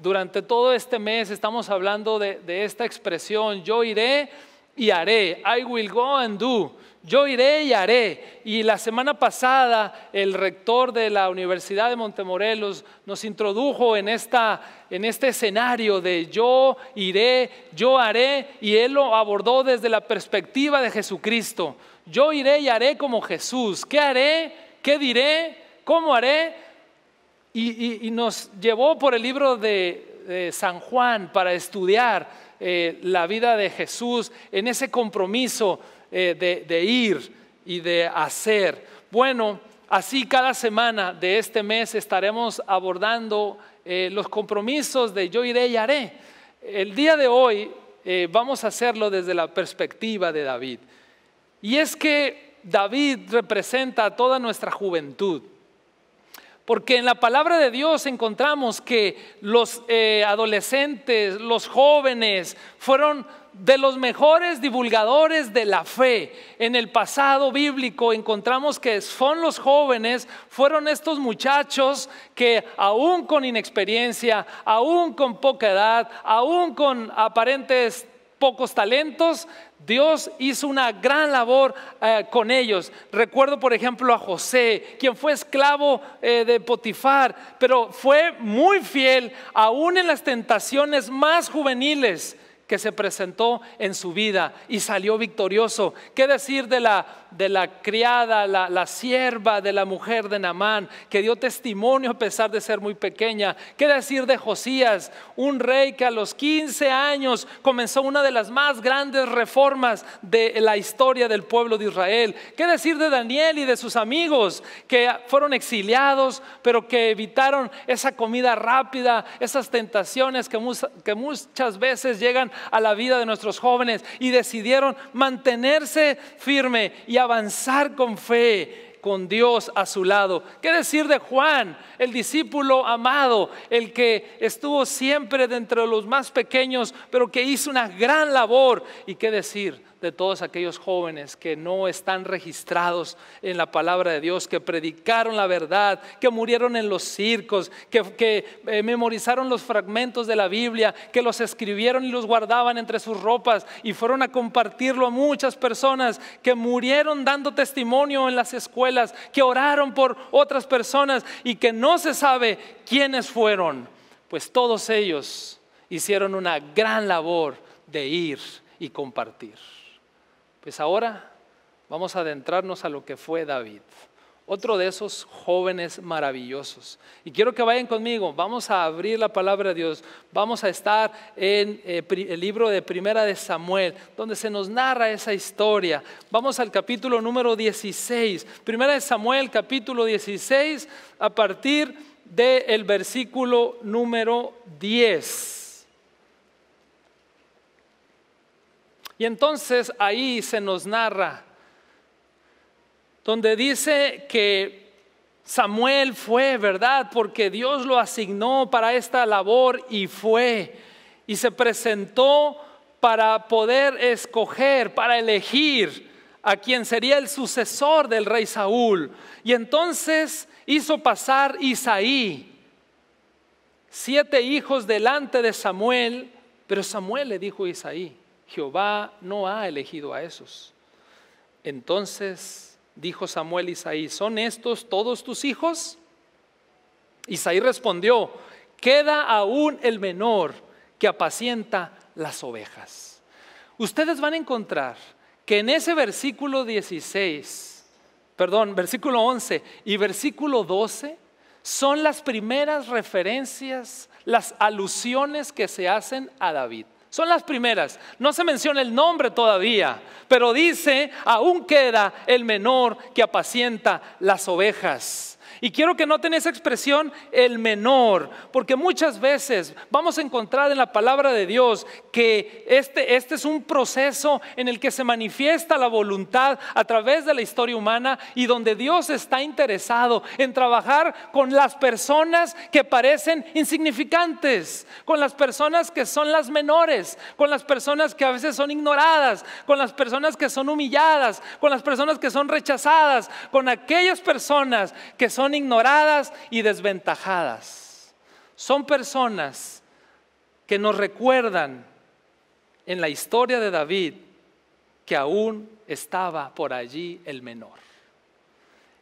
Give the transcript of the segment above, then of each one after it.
durante todo este mes estamos hablando de, esta expresión, yo iré y haré, I will go and do, yo iré y haré. Y la semana pasada el rector de la Universidad de Montemorelos nos introdujo en, en este escenario de yo iré, yo haré, y él lo abordó desde la perspectiva de Jesucristo. Yo iré y haré como Jesús. ¿Qué haré? ¿Qué diré? ¿Cómo haré? y, nos llevó por el libro de, San Juan para estudiar eh, la vida de Jesús en ese compromiso eh, de, ir y de hacer. Bueno, así cada semana de este mes estaremos abordando eh, los compromisos de yo iré y haré. El día de hoy vamos a hacerlo desde la perspectiva de David. Y es que David representa a toda nuestra juventud. Porque en la palabra de Dios encontramos que los eh, adolescentes, los jóvenes, fueron de los mejores divulgadores de la fe. En el pasado bíblico encontramos que son los jóvenes, fueron estos muchachos que aún con inexperiencia, aún con poca edad, aún con aparentes pocos talentos, Dios hizo una gran labor eh, con ellos. Recuerdo, por ejemplo, a José, quien fue esclavo eh, de Potifar, pero fue muy fiel, aún en las tentaciones más juveniles que se presentó en su vida y salió victorioso. ¿Qué decir de la, de la criada, la, sierva de la mujer de Namán que dio testimonio a pesar de ser muy pequeña? ¿Qué decir de Josías, un rey que a los 15 años comenzó una de las más grandes reformas de la historia del pueblo de Israel? ¿Qué decir de Daniel y de sus amigos que fueron exiliados, pero que evitaron esa comida rápida, esas tentaciones que, que muchas veces llegan a la vida de nuestros jóvenes y decidieron mantenerse firme y avanzar con fe con Dios a su lado. ¿Qué decir de Juan, el discípulo amado, el que estuvo siempre dentro de los más pequeños, pero que hizo una gran labor? ¿Y qué decir de todos aquellos jóvenes que no están registrados en la palabra de Dios, que predicaron la verdad, que murieron en los circos, que, eh, memorizaron los fragmentos de la Biblia, que los escribieron y los guardaban entre sus ropas y fueron a compartirlo a muchas personas, que murieron dando testimonio en las escuelas que oraron por otras personas y que no se sabe quiénes fueron. Pues todos ellos hicieron una gran labor de ir y compartir. Pues ahora vamos a adentrarnos a lo que fue David otro de esos jóvenes maravillosos. Y quiero que vayan conmigo, vamos a abrir la palabra de Dios, vamos a estar en eh, el libro de Primera de Samuel, donde se nos narra esa historia. Vamos al capítulo número 16, Primera de Samuel capítulo 16, a partir del versículo número 10. Y entonces ahí se nos narra donde dice que Samuel fue, ¿verdad? Porque Dios lo asignó para esta labor y fue. Y se presentó para poder escoger, para elegir a quien sería el sucesor del rey Saúl. Y entonces hizo pasar Isaí siete hijos delante de Samuel, pero Samuel le dijo a Isaí, Jehová no ha elegido a esos. Entonces dijo Samuel a Isaí, ¿son estos todos tus hijos? Isaí respondió, queda aún el menor que apacienta las ovejas. Ustedes van a encontrar que en ese versículo 16, perdón, versículo 11 y versículo 12 son las primeras referencias, las alusiones que se hacen a David. Son las primeras. No se menciona el nombre todavía, pero dice, aún queda el menor que apacienta las ovejas. Y quiero que noten esa expresión, el menor, porque muchas veces vamos a encontrar en la palabra de Dios que este, este es un proceso en el que se manifiesta la voluntad a través de la historia humana y donde Dios está interesado en trabajar con las personas que parecen insignificantes, con las personas que son las menores, con las personas que a veces son ignoradas, con las personas que son humilladas, con las personas que son rechazadas, con aquellas personas que son ignoradas y desventajadas. Son personas que nos recuerdan en la historia de David que aún estaba por allí el menor,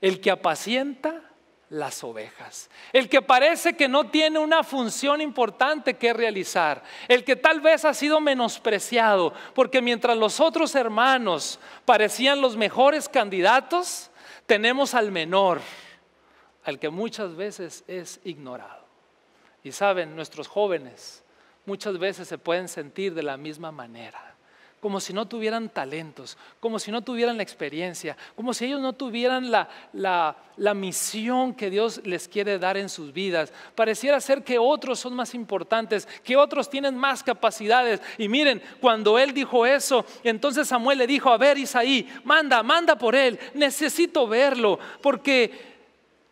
el que apacienta las ovejas, el que parece que no tiene una función importante que realizar, el que tal vez ha sido menospreciado, porque mientras los otros hermanos parecían los mejores candidatos, tenemos al menor al que muchas veces es ignorado. Y saben, nuestros jóvenes muchas veces se pueden sentir de la misma manera, como si no tuvieran talentos, como si no tuvieran la experiencia, como si ellos no tuvieran la, misión que Dios les quiere dar en sus vidas. Pareciera ser que otros son más importantes, que otros tienen más capacidades. Y miren, cuando él dijo eso, entonces Samuel le dijo, a ver, Isaí, manda, manda por él, necesito verlo, porque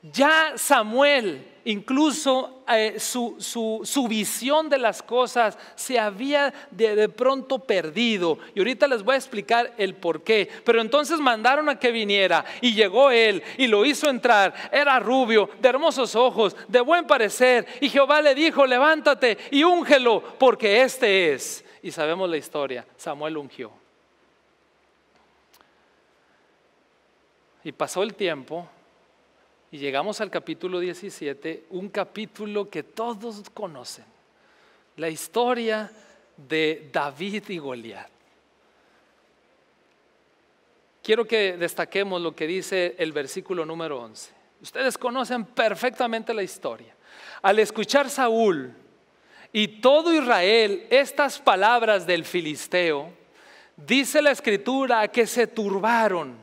ya Samuel, incluso eh, su, visión de las cosas se había de, de, pronto perdido. Y ahorita les voy a explicar el por qué. Pero entonces mandaron a que viniera y llegó él y lo hizo entrar. Era rubio, de hermosos ojos, de buen parecer. Y Jehová le dijo, levántate y úngelo porque este es. Y sabemos la historia, Samuel ungió. Y pasó el tiempo y llegamos al capítulo 17, un capítulo que todos conocen, la historia de David y Goliat. Quiero que destaquemos lo que dice el versículo número 11. Ustedes conocen perfectamente la historia. Al escuchar Saúl y todo Israel estas palabras del filisteo, dice la escritura que se turbaron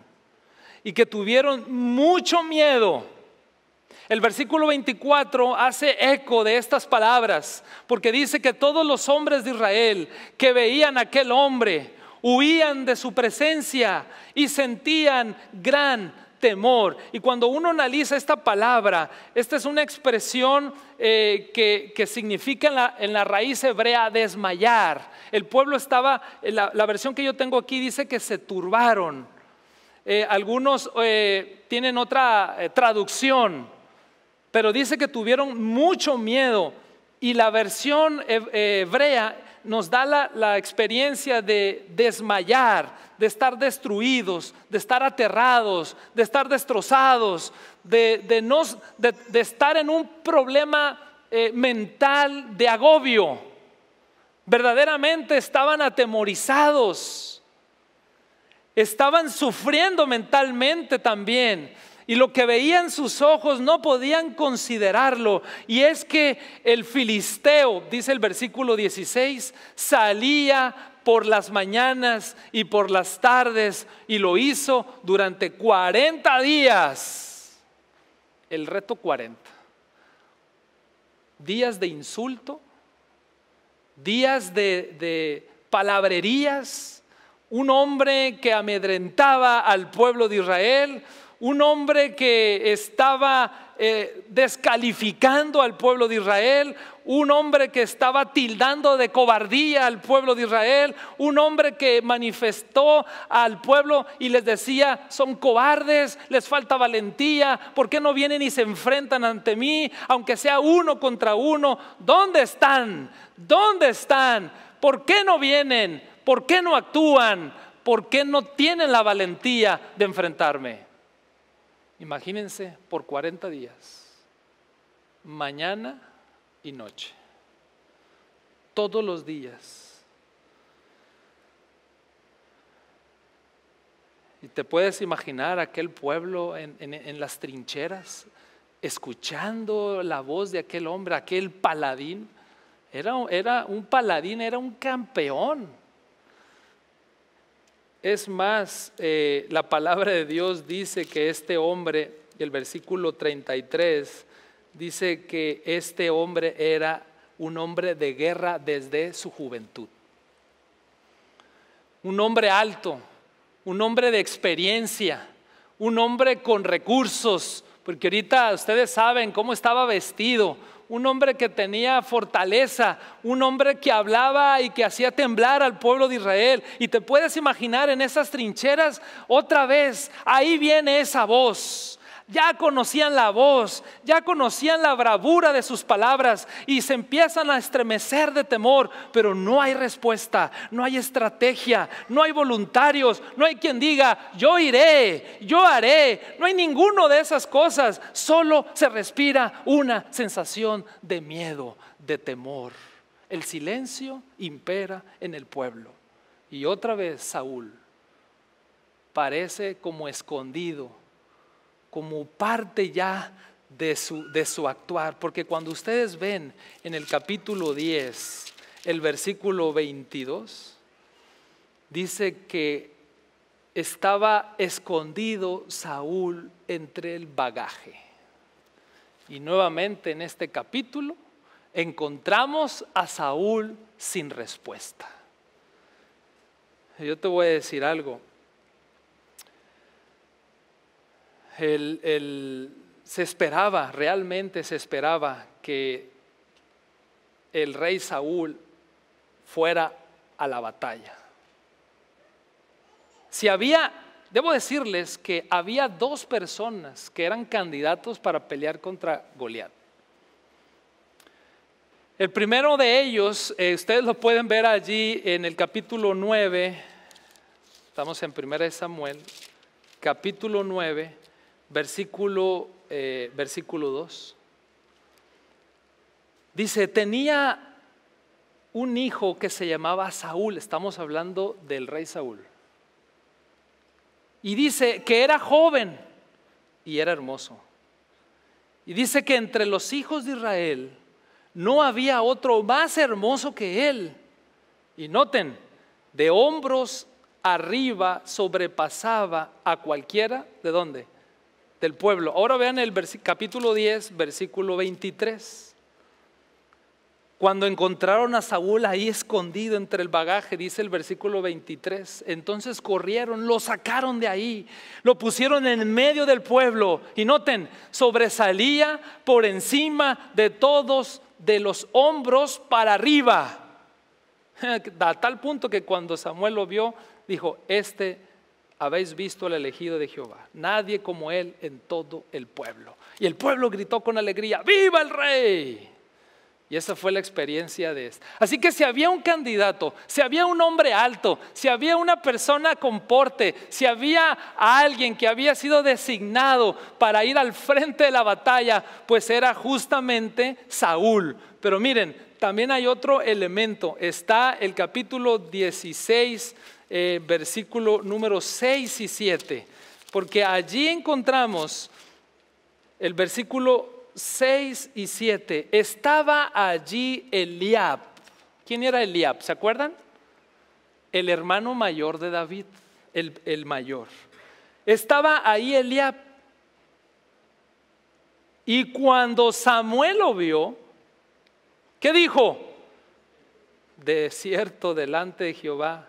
y que tuvieron mucho miedo el versículo 24 hace eco de estas palabras, porque dice que todos los hombres de Israel que veían a aquel hombre huían de su presencia y sentían gran temor. Y cuando uno analiza esta palabra, esta es una expresión eh, que, significa en la, raíz hebrea desmayar. El pueblo estaba, eh, la, versión que yo tengo aquí dice que se turbaron. Eh, algunos tienen otra traducción pero dice que tuvieron mucho miedo y la versión hebrea nos da la, experiencia de desmayar, de estar destruidos, de estar aterrados, de estar destrozados, de, de, estar en un problema eh, mental de agobio. Verdaderamente estaban atemorizados, estaban sufriendo mentalmente también y lo que veían sus ojos no podían considerarlo. Y es que el filisteo, dice el versículo 16, salía por las mañanas y por las tardes y lo hizo durante 40 días. El reto 40. Días de insulto, días de, de palabrerías, un hombre que amedrentaba al pueblo de Israel, un hombre que estaba eh, descalificando al pueblo de Israel, un hombre que estaba tildando de cobardía al pueblo de Israel, un hombre que manifestó al pueblo y les decía, son cobardes, les falta valentía, ¿por qué no vienen y se enfrentan ante mí, aunque sea uno contra uno? ¿Dónde están? ¿Dónde están? ¿Por qué no vienen? ¿Por qué no actúan? ¿Por qué no tienen la valentía de enfrentarme? Imagínense por 40 días, mañana y noche, todos los días. Y te puedes imaginar aquel pueblo en, las trincheras, escuchando la voz de aquel hombre, aquel paladín. Era, era un paladín, era un campeón es más, eh, la palabra de Dios dice que este hombre, el versículo 33, dice que este hombre era un hombre de guerra desde su juventud. Un hombre alto, un hombre de experiencia, un hombre con recursos, porque ahorita ustedes saben cómo estaba vestido, un hombre que tenía fortaleza, un hombre que hablaba y que hacía temblar al pueblo de Israel. Y te puedes imaginar en esas trincheras otra vez, ahí viene esa voz, ya conocían la voz, ya conocían la bravura de sus palabras y se empiezan a estremecer de temor, pero no hay respuesta, no hay estrategia, no hay voluntarios, no hay quien diga, yo iré, yo haré, no hay ninguno de esas cosas, solo se respira una sensación de miedo, de temor. El silencio impera en el pueblo. Y otra vez Saúl parece como escondido como parte ya de su, actuar. Porque cuando ustedes ven en el capítulo 10, el versículo 22, dice que estaba escondido Saúl entre el bagaje. Y nuevamente en este capítulo encontramos a Saúl sin respuesta. Yo te voy a decir algo. el, se esperaba, realmente se esperaba que el rey Saúl fuera a la batalla. Si había, debo decirles que había dos personas que eran candidatos para pelear contra Goliat. El primero de ellos, eh, ustedes lo pueden ver allí en el capítulo 9, estamos en 1 Samuel, capítulo 9 versículo, eh, versículo 2. Dice, tenía un hijo que se llamaba Saúl, estamos hablando del rey Saúl. Y dice que era joven y era hermoso. Y dice que entre los hijos de Israel no había otro más hermoso que él. Y noten, de hombros arriba sobrepasaba a cualquiera, ¿de dónde? del pueblo. Ahora vean el capítulo 10, versículo 23. Cuando encontraron a Saúl ahí escondido entre el bagaje, dice el versículo 23, entonces corrieron, lo sacaron de ahí, lo pusieron en medio del pueblo y noten, sobresalía por encima de todos, de los hombros para arriba. A tal punto que cuando Samuel lo vio, dijo, este habéis visto al elegido de Jehová, nadie como él en todo el pueblo. Y el pueblo gritó con alegría, ¡viva el rey! Y esa fue la experiencia de esta. Así que si había un candidato, si había un hombre alto, si había una persona con porte, si había alguien que había sido designado para ir al frente de la batalla, pues era justamente Saúl. Pero miren, también hay otro elemento, está el capítulo 16, eh, versículo número 6 y 7, porque allí encontramos el versículo 6 y 7. Estaba allí Eliab. ¿Quién era Eliab? ¿Se acuerdan? El hermano mayor de David, el, el mayor. Estaba ahí Eliab. Y cuando Samuel lo vio, ¿Qué dijo? De cierto, delante de Jehová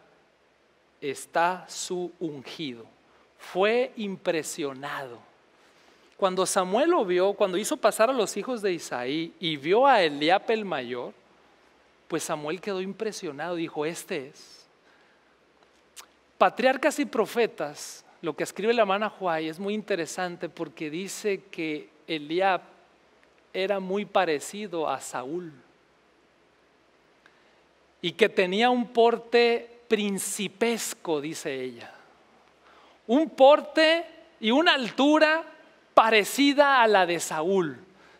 está su ungido. Fue impresionado. Cuando Samuel lo vio, cuando hizo pasar a los hijos de Isaí y vio a Eliab el mayor, pues Samuel quedó impresionado, dijo, este es. Patriarcas y profetas, lo que escribe la mano y es muy interesante porque dice que Eliab era muy parecido a Saúl y que tenía un porte principesco, dice ella. Un porte y una altura parecida a la de Saúl.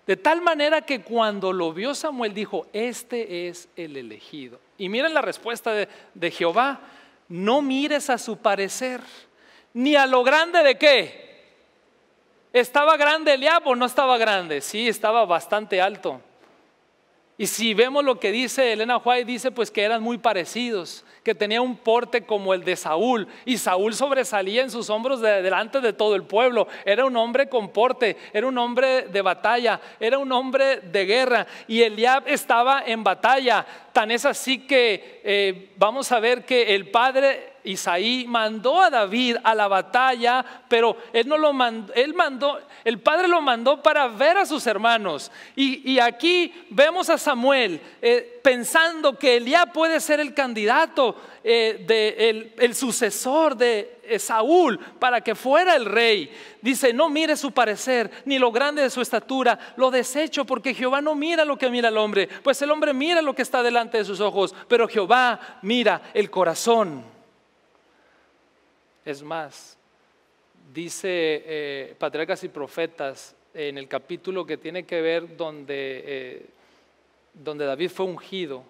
De tal manera que cuando lo vio Samuel dijo, este es el elegido. Y miren la respuesta de, Jehová, no mires a su parecer, ni a lo grande de qué. ¿Estaba grande el o no estaba grande? Sí, estaba bastante alto. Y si vemos lo que dice Elena White, dice pues que eran muy parecidos, que tenía un porte como el de Saúl, y Saúl sobresalía en sus hombros delante de todo el pueblo. Era un hombre con porte, era un hombre de batalla, era un hombre de guerra, y Eliab estaba en batalla. Tan es así que eh, vamos a ver que el padre Isaí mandó a David a la batalla, pero él no lo mandó, él mandó, el padre lo mandó para ver a sus hermanos. Y, aquí vemos a Samuel eh, pensando que ya puede ser el candidato, eh, del el, sucesor de Saúl para que fuera el rey. Dice, no mire su parecer, ni lo grande de su estatura, lo desecho, porque Jehová no mira lo que mira el hombre, pues el hombre mira lo que está delante de sus ojos, pero Jehová mira el corazón. Es más, dice eh, Patriarcas y Profetas en el capítulo que tiene que ver donde, eh, donde David fue ungido,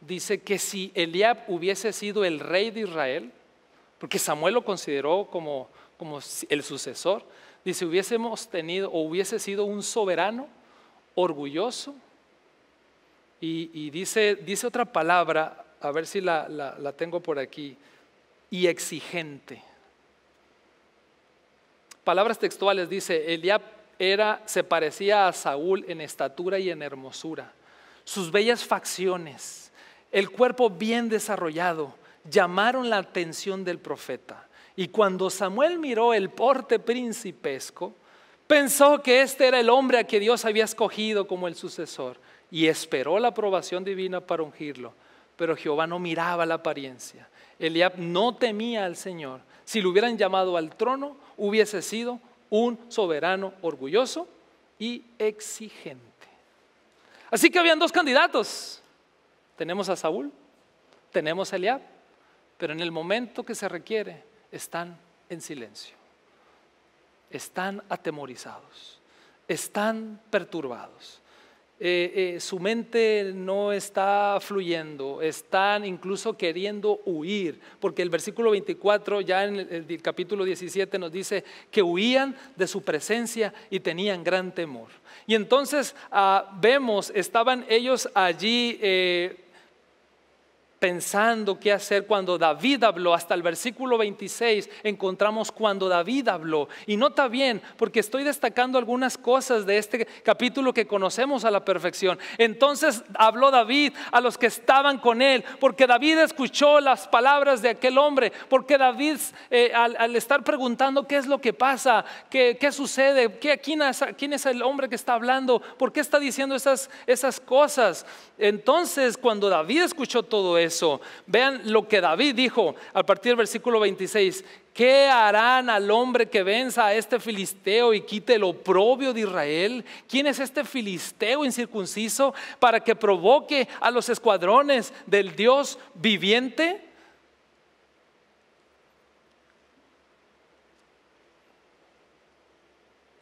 dice que si Eliab hubiese sido el rey de Israel, porque Samuel lo consideró como, como el sucesor, dice hubiésemos tenido o hubiese sido un soberano orgulloso. Y, dice, dice otra palabra, a ver si la, la tengo por aquí y exigente. Palabras textuales dice, Eliab era, se parecía a Saúl en estatura y en hermosura, sus bellas facciones, el cuerpo bien desarrollado, llamaron la atención del profeta. Y cuando Samuel miró el porte principesco, pensó que este era el hombre a que Dios había escogido como el sucesor y esperó la aprobación divina para ungirlo pero Jehová no miraba la apariencia. Eliab no temía al Señor. Si lo hubieran llamado al trono, hubiese sido un soberano orgulloso y exigente. Así que habían dos candidatos. Tenemos a Saúl, tenemos a Eliab, pero en el momento que se requiere están en silencio, están atemorizados, están perturbados. Eh, eh, su mente no está fluyendo, están incluso queriendo huir, porque el versículo 24 ya en el, capítulo 17 nos dice que huían de su presencia y tenían gran temor. Y entonces ah, vemos, estaban ellos allí. Eh, pensando qué hacer cuando David habló. Hasta el versículo 26 encontramos cuando David habló. Y nota bien, porque estoy destacando algunas cosas de este capítulo que conocemos a la perfección. Entonces habló David a los que estaban con él, porque David escuchó las palabras de aquel hombre, porque David eh, al, estar preguntando qué es lo que pasa, qué, sucede, qué, quién, es, quién es el hombre que está hablando, por qué está diciendo esas, esas cosas. Entonces cuando David escuchó todo esto Vean lo que David dijo a partir del versículo 26. ¿Qué harán al hombre que venza a este filisteo y quite el oprobio de Israel? ¿Quién es este filisteo incircunciso para que provoque a los escuadrones del Dios viviente?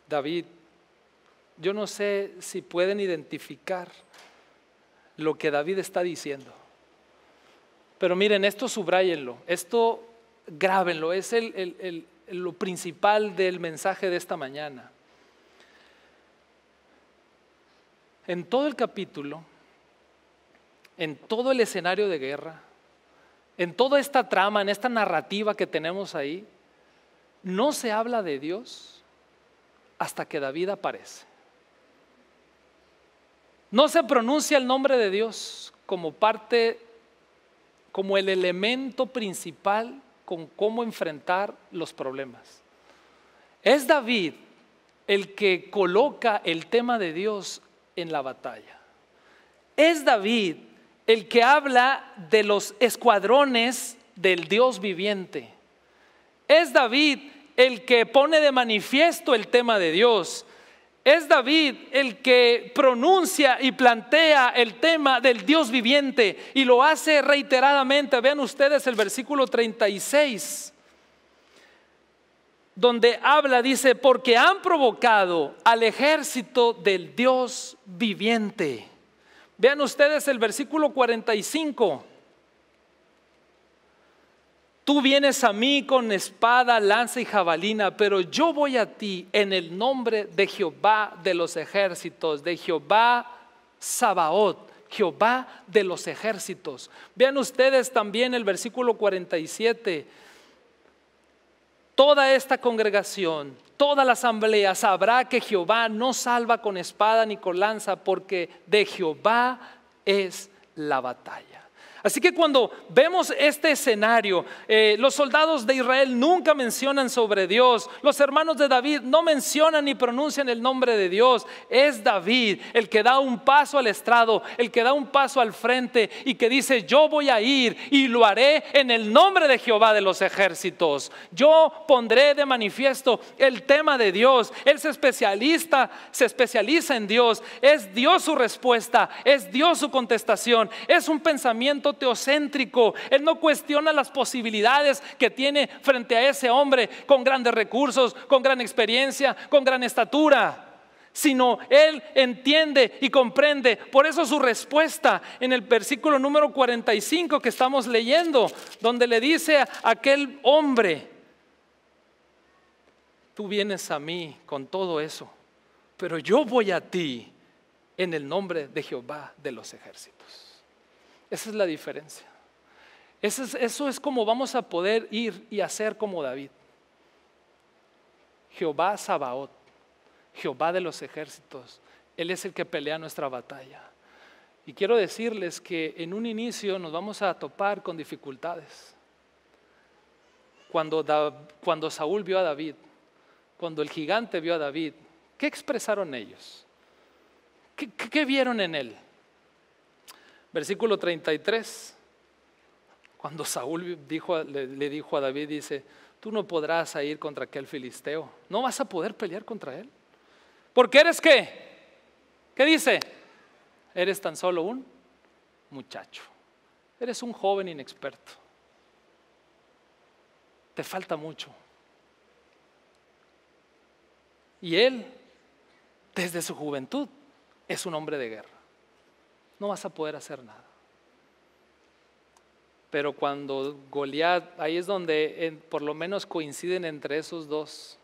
David, yo no sé si pueden identificar lo que David está diciendo. Pero miren, esto subrayenlo, esto grábenlo, es el, lo principal del mensaje de esta mañana. En todo el capítulo, en todo el escenario de guerra, en toda esta trama, en esta narrativa que tenemos ahí, no se habla de Dios hasta que David aparece. No se pronuncia el nombre de Dios como parte como el elemento principal con cómo enfrentar los problemas. Es David el que coloca el tema de Dios en la batalla. Es David el que habla de los escuadrones del Dios viviente. Es David el que pone de manifiesto el tema de Dios. Es David el que pronuncia y plantea el tema del Dios viviente y lo hace reiteradamente. Vean ustedes el versículo 36, donde habla, dice, porque han provocado al ejército del Dios viviente. Vean ustedes el versículo 45. Tú vienes a mí con espada, lanza y jabalina, pero yo voy a ti en el nombre de Jehová de los ejércitos, de Jehová Sabaoth, Jehová de los ejércitos. Vean ustedes también el versículo 47. Toda esta congregación, toda la asamblea sabrá que Jehová no salva con espada ni con lanza, porque de Jehová es la batalla. Así que cuando vemos este escenario, eh, los soldados de Israel nunca mencionan sobre Dios, los hermanos de David no mencionan ni pronuncian el nombre de Dios, es David el que da un paso al estrado, el que da un paso al frente y que dice, yo voy a ir y lo haré en el nombre de Jehová de los ejércitos. Yo pondré de manifiesto el tema de Dios. Él especialista, se especializa en Dios. Es Dios su respuesta, es Dios su contestación. Es un pensamiento teocéntrico. Él no cuestiona las posibilidades que tiene frente a ese hombre con grandes recursos, con gran experiencia, con gran estatura sino él entiende y comprende. Por eso su respuesta en el versículo número 45 que estamos leyendo, donde le dice a aquel hombre, tú vienes a mí con todo eso, pero yo voy a ti en el nombre de Jehová de los ejércitos. Esa es la diferencia. Eso es, eso como vamos a poder ir y hacer como David. Jehová Sabaot, Jehová de los ejércitos, Él es el que pelea nuestra batalla. Y quiero decirles que en un inicio nos vamos a topar con dificultades. Cuando, cuando Saúl vio a David, cuando el gigante vio a David, ¿qué expresaron ellos? qué vieron en él? Versículo 33. Cuando Saúl dijo, le, dijo a David, dice, tú no podrás ir contra aquel filisteo. No vas a poder pelear contra él. Porque eres qué? ¿Qué dice? Eres tan solo un muchacho. Eres un joven inexperto. Te falta mucho. Y él, desde su juventud, es un hombre de guerra no vas a poder hacer nada. Pero cuando Goliat, ahí es donde por lo menos coinciden entre esos dos.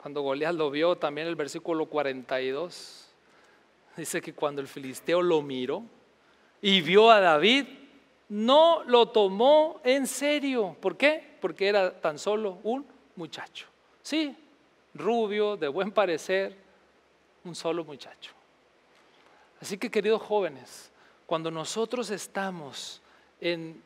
Cuando Goliat lo vio, también el versículo 42 dice que cuando el filisteo lo miró y vio a David, no lo tomó en serio. ¿Por qué? Porque era tan solo un muchacho. Sí, rubio, de buen parecer, un solo muchacho. Así que queridos jóvenes, cuando nosotros estamos en,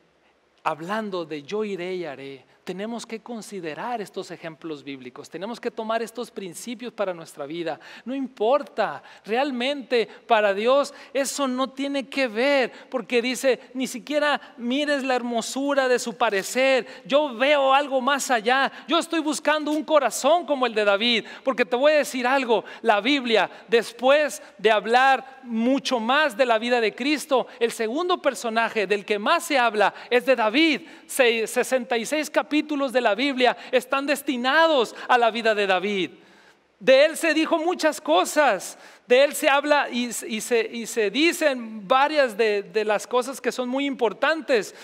hablando de yo iré y haré, tenemos que considerar estos ejemplos bíblicos, tenemos que tomar estos principios para nuestra vida. No importa, realmente para Dios eso no tiene que ver, porque dice, ni siquiera mires la hermosura de su parecer, yo veo algo más allá, yo estoy buscando un corazón como el de David, porque te voy a decir algo, la Biblia, después de hablar mucho más de la vida de Cristo, el segundo personaje del que más se habla es de David, 66 capítulos de la Biblia están destinados a la vida de David. De él se dijo muchas cosas, de él se habla y, se, dicen varias de, de las cosas que son muy importantes.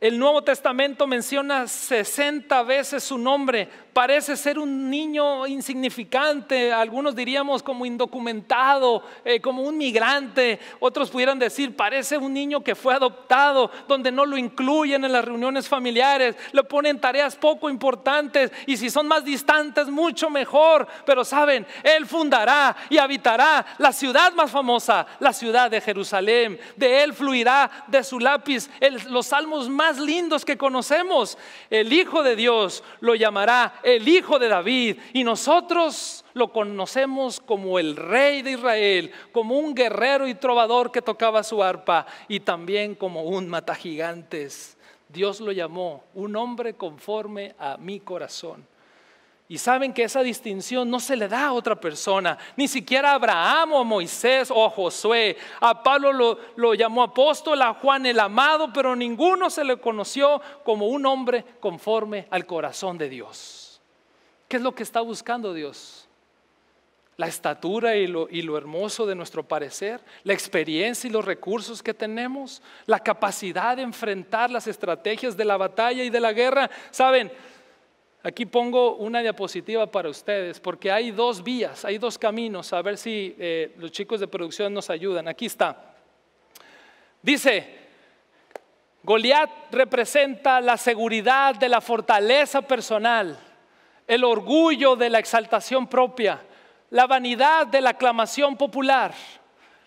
El Nuevo Testamento menciona 60 veces su nombre, parece ser un niño insignificante, algunos diríamos como indocumentado, eh, como un migrante, otros pudieran decir, parece un niño que fue adoptado, donde no lo incluyen en las reuniones familiares, Le ponen tareas poco importantes y si son más distantes, mucho mejor, pero saben, Él fundará y habitará la ciudad más famosa, la ciudad de Jerusalén, de Él fluirá de su lápiz los salmos más lindos que conocemos, el Hijo de Dios lo llamará el hijo de David. Y nosotros lo conocemos como el rey de Israel, como un guerrero y trovador que tocaba su arpa y también como un matagigantes. Dios lo llamó un hombre conforme a mi corazón. Y saben que esa distinción no se le da a otra persona, ni siquiera a Abraham o a Moisés o a Josué. A Pablo lo, llamó apóstol, a Juan el amado, pero ninguno se le conoció como un hombre conforme al corazón de Dios. ¿Qué es lo que está buscando Dios? La estatura y lo, hermoso de nuestro parecer, la experiencia y los recursos que tenemos, la capacidad de enfrentar las estrategias de la batalla y de la guerra. Saben, Aquí pongo una diapositiva para ustedes, porque hay dos vías, hay dos caminos, a ver si eh, los chicos de producción nos ayudan. Aquí está. Dice, Goliat representa la seguridad de la fortaleza personal el orgullo de la exaltación propia, la vanidad de la aclamación popular,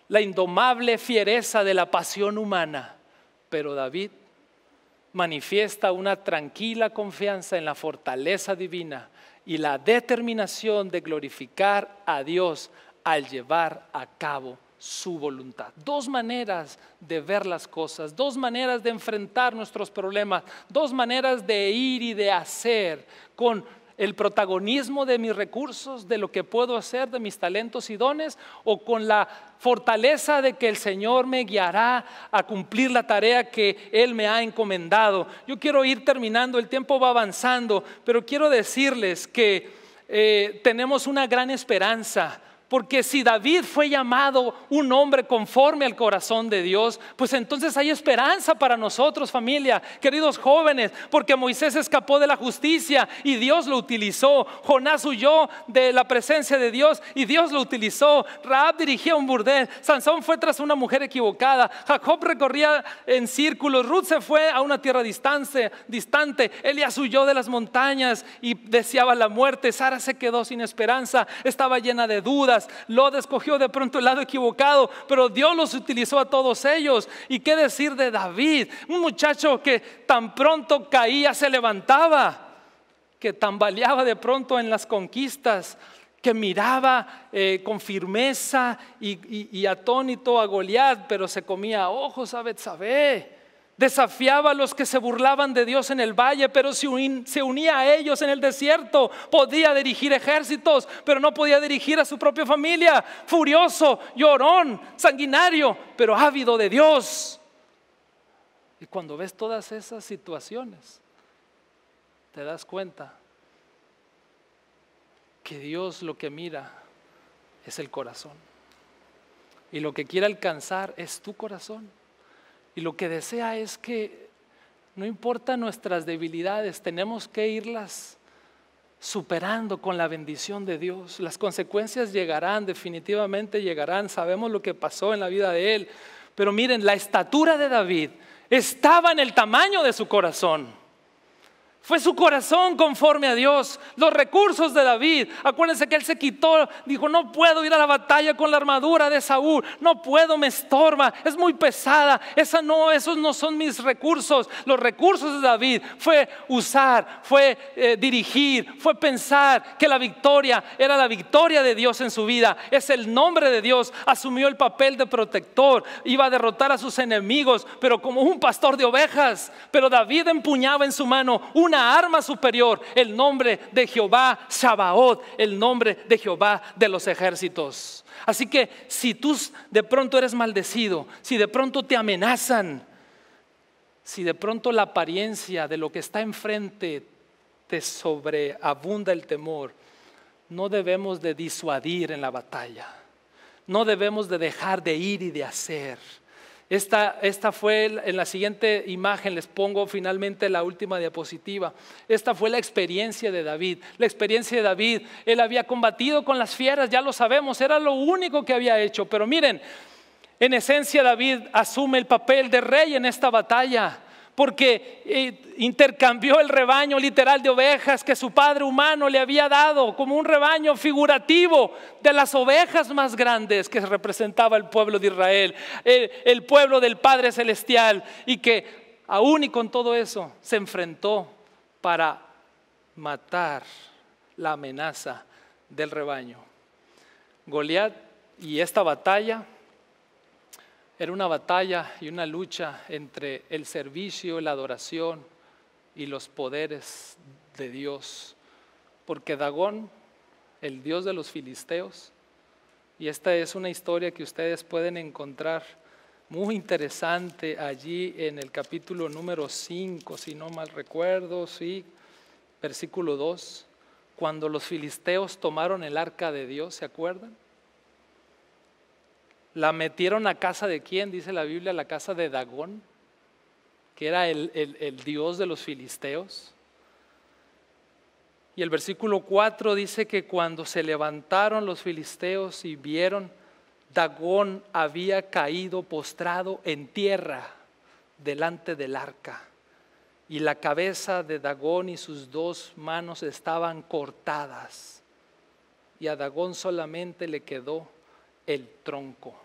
la indomable fiereza de la pasión humana. Pero David manifiesta una tranquila confianza en la fortaleza divina y la determinación de glorificar a Dios al llevar a cabo su voluntad. Dos maneras de ver las cosas, dos maneras de enfrentar nuestros problemas, dos maneras de ir y de hacer con el protagonismo de mis recursos, de lo que puedo hacer, de mis talentos y dones, o con la fortaleza de que el Señor me guiará a cumplir la tarea que Él me ha encomendado. Yo quiero ir terminando, el tiempo va avanzando, pero quiero decirles que eh, tenemos una gran esperanza porque si David fue llamado un hombre conforme al corazón de Dios, pues entonces hay esperanza para nosotros, familia, queridos jóvenes, porque Moisés escapó de la justicia y Dios lo utilizó. Jonás huyó de la presencia de Dios y Dios lo utilizó. Raab dirigía un burdel. Sansón fue tras una mujer equivocada. Jacob recorría en círculos. Ruth se fue a una tierra distante. distante. Elías huyó de las montañas y deseaba la muerte. Sara se quedó sin esperanza. Estaba llena de dudas. Lo Lot escogió de pronto el lado equivocado, pero Dios los utilizó a todos ellos. ¿Y qué decir de David? Un muchacho que tan pronto caía, se levantaba, que tambaleaba de pronto en las conquistas, que miraba eh, con firmeza y, atónito a Goliat, pero se comía ojos a Betsabé Desafiaba a los que se burlaban de Dios en el valle, pero se, unía a ellos en el desierto. Podía dirigir ejércitos, pero no podía dirigir a su propia familia. Furioso, llorón, sanguinario, pero ávido de Dios. Y cuando ves todas esas situaciones, te das cuenta que Dios lo que mira es el corazón. Y lo que quiere alcanzar es tu corazón. Y lo que desea es que no importa nuestras debilidades, tenemos que irlas superando con la bendición de Dios. Las consecuencias llegarán, definitivamente llegarán. Sabemos lo que pasó en la vida de él. Pero miren, la estatura de David estaba en el tamaño de su corazón. Fue su corazón conforme a Dios, los recursos de David. Acuérdense que él se quitó, dijo, no puedo ir a la batalla con la armadura de Saúl, no puedo, me estorba, es muy pesada, esa no, esos no son mis recursos. Los recursos de David fue usar, fue eh, dirigir, fue pensar que la victoria era la victoria de Dios en su vida. Es el nombre de Dios, asumió el papel de protector, iba a derrotar a sus enemigos, pero como un pastor de ovejas. Pero David empuñaba en su mano un arma superior, el nombre de Jehová Sabaoth, el nombre de Jehová de los ejércitos. Así que si tú de pronto eres maldecido, si de pronto te amenazan, si de pronto la apariencia de lo que está enfrente te sobreabunda el temor, no debemos de disuadir en la batalla, no debemos de dejar de ir y de hacer. Esta, fue, en la siguiente imagen les pongo finalmente la última diapositiva. Esta fue la experiencia de David. La experiencia de David, él había combatido con las fieras, ya lo sabemos, era lo único que había hecho. Pero miren, en esencia David asume el papel de rey en esta batalla porque eh, intercambió el rebaño literal de ovejas que su padre humano le había dado como un rebaño figurativo de las ovejas más grandes que representaba el pueblo de Israel, el, pueblo del Padre Celestial, y que aún y con todo eso se enfrentó para matar la amenaza del rebaño. Goliat y esta batalla era una batalla y una lucha entre el servicio la adoración y los poderes de Dios. Porque Dagón, el dios de los filisteos, y esta es una historia que ustedes pueden encontrar muy interesante allí en el capítulo número 5, si no mal recuerdo, sí, versículo 2, cuando los filisteos tomaron el arca de Dios, ¿se acuerdan? La metieron a casa de quién, dice la Biblia, a la casa de Dagón, que era el, dios de los filisteos. Y el versículo 4 dice que cuando se levantaron los filisteos y vieron, Dagón había caído postrado en tierra delante del arca. Y la cabeza de Dagón y sus dos manos estaban cortadas. Y a Dagón solamente le quedó el tronco.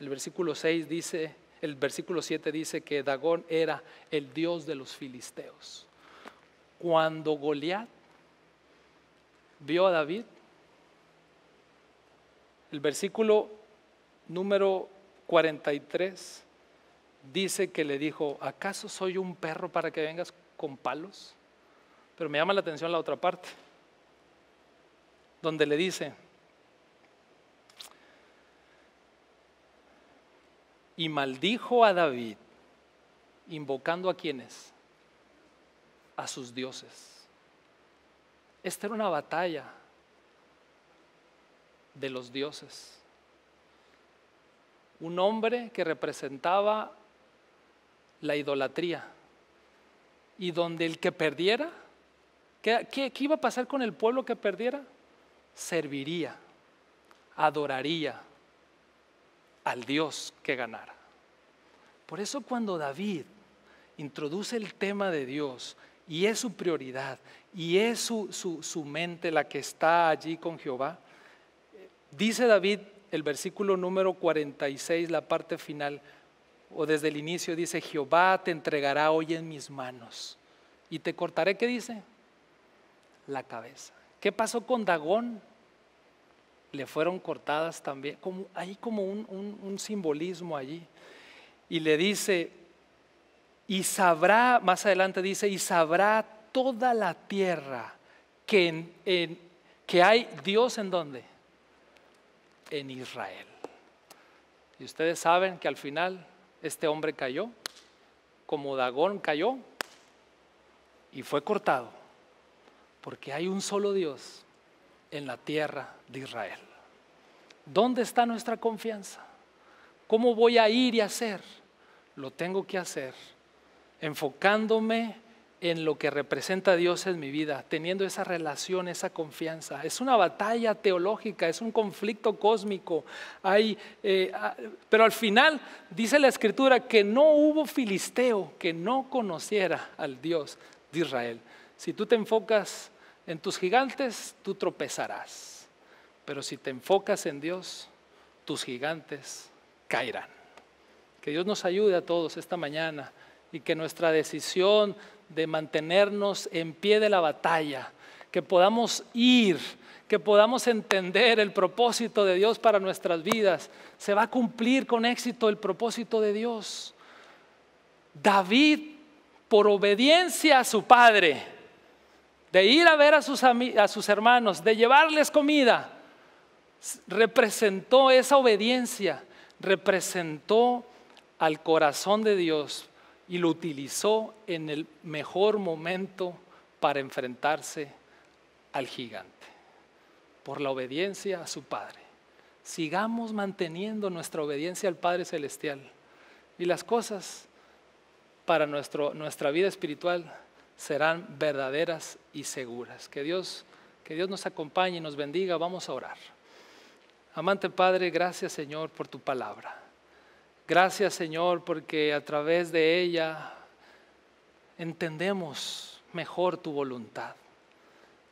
El versículo 6 dice, el versículo 7 dice que Dagón era el dios de los filisteos. Cuando Goliat vio a David, el versículo número 43 dice que le dijo, ¿acaso soy un perro para que vengas con palos? Pero me llama la atención la otra parte, donde le dice, y maldijo a David, invocando a quienes? A sus dioses. Esta era una batalla de los dioses. Un hombre que representaba la idolatría y donde el que perdiera, ¿qué, iba a pasar con el pueblo que perdiera? Serviría, adoraría, al Dios que ganara. Por eso cuando David introduce el tema de Dios y es su prioridad y es su, mente la que está allí con Jehová, dice David el versículo número 46, la parte final, o desde el inicio, dice, Jehová te entregará hoy en mis manos y te cortaré, ¿qué dice? La cabeza. ¿Qué pasó con Dagón? le fueron cortadas también. Como, hay como un, simbolismo allí. Y le dice, y sabrá, más adelante dice, y sabrá toda la tierra que, que hay Dios en dónde? En Israel. Y ustedes saben que al final este hombre cayó, como Dagón cayó, y fue cortado, porque hay un solo Dios en la tierra de Israel. ¿Dónde está nuestra confianza? ¿Cómo voy a ir y hacer? Lo tengo que hacer enfocándome en lo que representa Dios en mi vida, teniendo esa relación, esa confianza. Es una batalla teológica, es un conflicto cósmico. Hay, eh, ah, pero al final dice la escritura que no hubo filisteo que no conociera al Dios de Israel. Si tú te enfocas en tus gigantes, tú tropezarás. Pero si te enfocas en Dios, tus gigantes caerán. Que Dios nos ayude a todos esta mañana y que nuestra decisión de mantenernos en pie de la batalla, que podamos ir, que podamos entender el propósito de Dios para nuestras vidas. Se va a cumplir con éxito el propósito de Dios. David, por obediencia a su padre, de ir a ver a sus, a sus hermanos, de llevarles comida, representó esa obediencia, representó al corazón de Dios y lo utilizó en el mejor momento para enfrentarse al gigante, por la obediencia a su Padre. Sigamos manteniendo nuestra obediencia al Padre Celestial y las cosas para nuestro, nuestra vida espiritual serán verdaderas y seguras. Que Dios, que Dios nos acompañe y nos bendiga. Vamos a orar. Amante Padre, gracias Señor por tu palabra. Gracias Señor porque a través de ella entendemos mejor tu voluntad.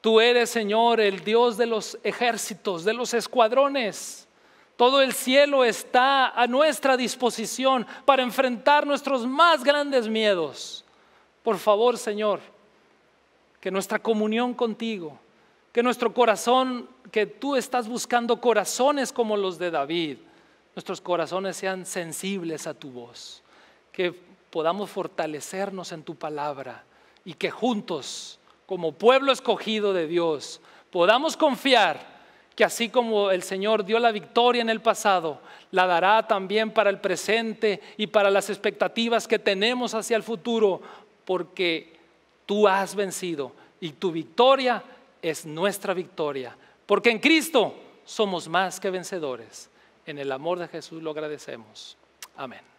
Tú eres Señor el Dios de los ejércitos, de los escuadrones. Todo el cielo está a nuestra disposición para enfrentar nuestros más grandes miedos. Por favor, Señor, que nuestra comunión contigo, que nuestro corazón que tú estás buscando corazones como los de David. Nuestros corazones sean sensibles a tu voz, que podamos fortalecernos en tu palabra y que juntos, como pueblo escogido de Dios, podamos confiar que así como el Señor dio la victoria en el pasado, la dará también para el presente y para las expectativas que tenemos hacia el futuro, porque tú has vencido y tu victoria es nuestra victoria. Porque en Cristo somos más que vencedores. En el amor de Jesús lo agradecemos. Amén.